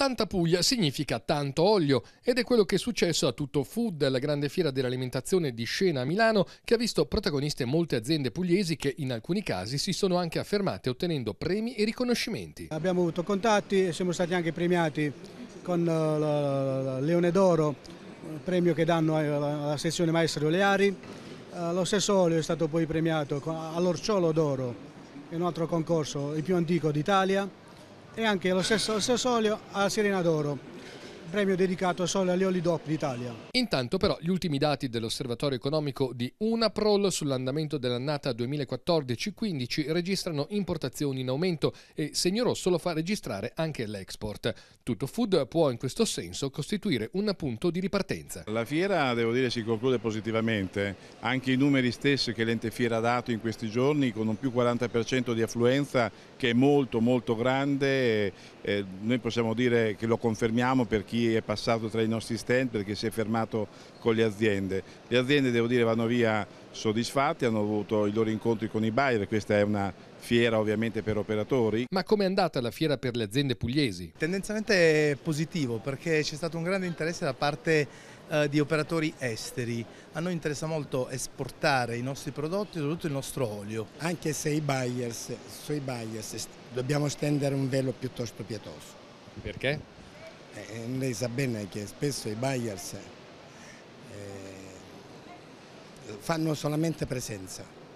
Tanta Puglia significa tanto olio ed è quello che è successo a tutto Food, la grande fiera dell'alimentazione di Scena a Milano, che ha visto protagoniste molte aziende pugliesi che in alcuni casi si sono anche affermate ottenendo premi e riconoscimenti. Abbiamo avuto contatti e siamo stati anche premiati con il eh, Leone d'Oro, eh, premio che danno alla sezione Maestri Oleari. Eh, lo stesso olio è stato poi premiato all'Orciolo d'Oro, che è un altro concorso, il più antico d'Italia e anche lo stesso, lo stesso olio alla sirena d'oro premio dedicato solo agli oli DOP d'Italia. Intanto però gli ultimi dati dell'osservatorio economico di Unaprol sull'andamento dell'annata 2014-15 registrano importazioni in aumento e Segno rosso lo fa registrare anche l'export. Tutto Food può in questo senso costituire un punto di ripartenza. La fiera devo dire si conclude positivamente, anche i numeri stessi che l'ente fiera ha dato in questi giorni con un più 40% di affluenza che è molto molto grande, eh, noi possiamo dire che lo confermiamo per chi chi è passato tra i nostri stand perché si è fermato con le aziende. Le aziende devo dire vanno via soddisfatte, hanno avuto i loro incontri con i buyer, questa è una fiera ovviamente per operatori. Ma com'è andata la fiera per le aziende pugliesi? Tendenzialmente positivo perché c'è stato un grande interesse da parte eh, di operatori esteri. A noi interessa molto esportare i nostri prodotti, soprattutto il nostro olio. Anche se i buyers, sui buyers dobbiamo stendere un velo piuttosto pietoso. Perché? Eh, lei sa bene che spesso i buyers eh, fanno solamente presenza.